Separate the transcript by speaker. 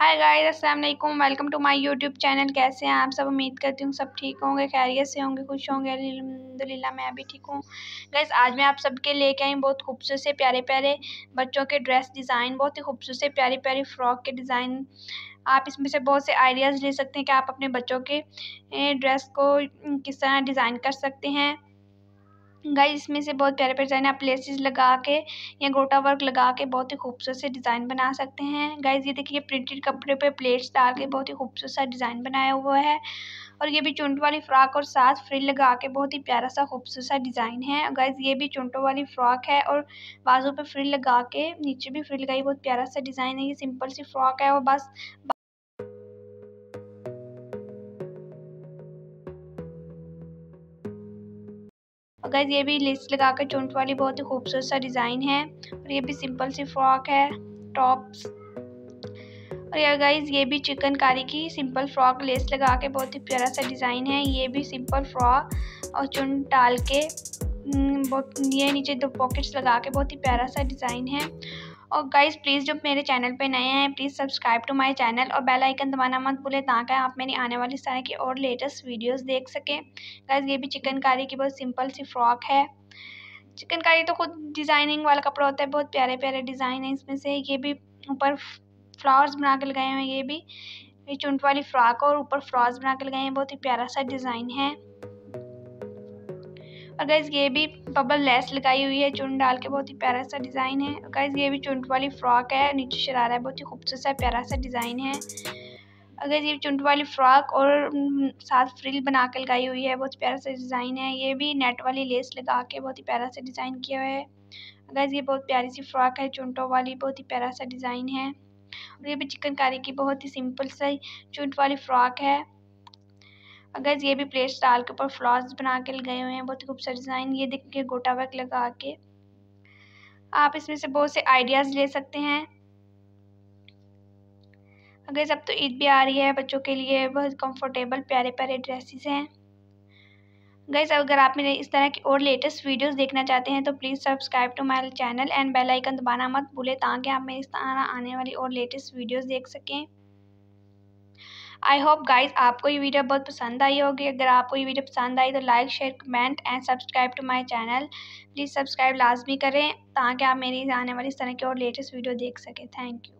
Speaker 1: हाय guys अस्सलाम वालेकुम welcome to my YouTube channel कैसे हैं आप सब उम्मीद करती हूँ सब ठीक होंगे खैरियत से होंगे खुश होंगे अलहमदिल्ला मैं भी ठीक हूँ गाइस आज मैं आप सबके लेके आई बहुत खूबसूरत से प्यारे प्यारे बच्चों के ड्रेस डिज़ाइन बहुत ही खूबसूरत से प्यारे प्यारे फ्रॉक के डिज़ाइन आप इसमें से बहुत से आइडियाज़ ले सकते हैं कि आप अपने बच्चों के ड्रेस को किस तरह डिज़ाइन कर सकते हैं गाइस इसमें से बहुत प्यारे प्यारे डिज़ाइन आप लेसिस लगा के या गोटा वर्क लगा के बहुत ही खूबसूरत से डिज़ाइन बना सकते हैं गाइस ये देखिए प्रिंटेड कपड़े पे प्लेट्स डाल के बहुत ही खूबसूरत सा डिज़ाइन बनाया हुआ है और ये भी चुंट वाली फ्रॉक और साथ फ्रिल लगा के बहुत ही प्यारा सा खूबसूरत सा डिज़ाइन है गाइस ये भी चुंटों वाली फ्रॉक है और बाजू पर फ्रिल लगा के नीचे भी फ्रिल लगाई बहुत प्यारा सा डिज़ाइन है ये सिंपल सी फ्रॉक है और बस और ये भी लेस लगा कर चुंट वाली बहुत ही खूबसूरत सा डिज़ाइन है और ये भी सिंपल सी फ्रॉक है टॉप्स और यार गाइज ये भी चिकनकारी की सिंपल फ्रॉक लेस लगा के बहुत ही प्यारा सा डिज़ाइन है ये भी सिंपल फ्रॉक और चुन डाल के हम्म, ये नीचे दो पॉकेट्स लगा के बहुत ही प्यारा सा डिज़ाइन है और गाइज प्लीज़ जो मेरे चैनल पे नए हैं please subscribe to my channel और बेल आइकन दबाना मत भूलें ताकि आप मेरी आने वाली सारे तरह की और लेटेस्ट वीडियोस देख सकें गाइज ये भी चिकनकारी की बहुत सिंपल सी फ्रॉक है चिकनकारी तो खुद डिज़ाइनिंग वाला कपड़ा होता है बहुत प्यारे प्यारे डिज़ाइन है इसमें से ये भी ऊपर फ्लावर्स बना के लगाए हुए हैं ये भी ये चुंट वाली फ्रॉक और ऊपर फ्रॉक्स बना के लगाए हैं बहुत ही प्यारा सा डिज़ाइन है और गैस ये भी बबल लेस लगाई हुई है चुन डाल के बहुत ही प्यारा सा डिज़ाइन है और गैस ये भी चुनट वाली फ्रॉक है नीचे शरारा है बहुत ही खूबसूरत सा प्यारा सा डिज़ाइन है अगर ये चुंट वाली फ्रॉक और साथ फ्रिल बना के लगाई हुई है बहुत प्यारा सा डिज़ाइन है ये भी नेट वाली लेस लगा के बहुत ही प्यारा सा डिज़ाइन किया हुआ है अगर ये बहुत प्यारी सी फ्रॉक है चुंटों वाली बहुत ही प्यारा सा डिज़ाइन है और ये भी चिकनकारी की बहुत ही सिंपल सा चुंट वाली फ्रॉक है अगर ये भी प्लेट डाल के ऊपर फ्लॉस बना के गए हुए हैं बहुत ही खूबसूरत डिज़ाइन ये के गोटा वर्क लगा के आप इसमें से बहुत से आइडियाज़ ले सकते हैं अगर सब तो ईद भी आ रही है बच्चों के लिए बहुत कंफर्टेबल प्यारे प्यारे ड्रेसेस हैं गैस अगर आप मेरे इस तरह की और लेटेस्ट वीडियोस देखना चाहते हैं तो please subscribe to my channel and bell icon दबाना मत भूलें ताकि आप मेरी इस तरह आने वाली और लेटेस्ट वीडियोस देख सकें आई होप गाइज आपको ये वीडियो बहुत पसंद आई होगी अगर आपको ये वीडियो पसंद आई तो like share comment and subscribe to my channel please subscribe लाजमी करें ताकि आप मेरी आने वाली इस तरह की और लेटेस्ट वीडियो देख सकें थैंक यू